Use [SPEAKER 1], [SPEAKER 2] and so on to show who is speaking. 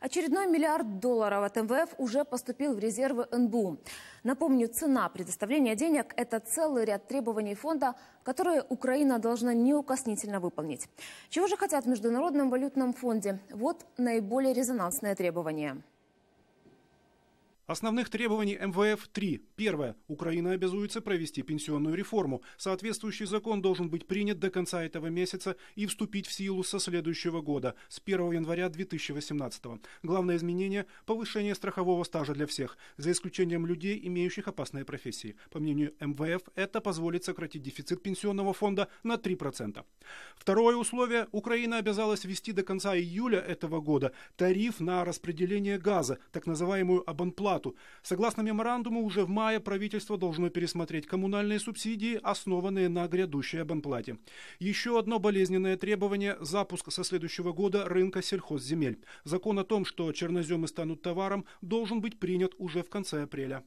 [SPEAKER 1] Очередной миллиард долларов от МВФ уже поступил в резервы НБУ. Напомню, цена предоставления денег – это целый ряд требований фонда, которые Украина должна неукоснительно выполнить. Чего же хотят в Международном валютном фонде? Вот наиболее резонансное требование.
[SPEAKER 2] Основных требований МВФ три. Первое. Украина обязуется провести пенсионную реформу. Соответствующий закон должен быть принят до конца этого месяца и вступить в силу со следующего года, с 1 января 2018. Главное изменение – повышение страхового стажа для всех, за исключением людей, имеющих опасные профессии. По мнению МВФ, это позволит сократить дефицит пенсионного фонда на 3%. Второе условие – Украина обязалась ввести до конца июля этого года тариф на распределение газа, так называемую абонплату, дату. Согласно меморандуму, уже в мае правительство должно пересмотреть коммунальные субсидии, основанные на грядущей банплате. Еще одно болезненное требование – запуск со следующего года рынка сельхозземель. Закон о том, что черноземы станут товаром, должен быть принят уже в конце апреля.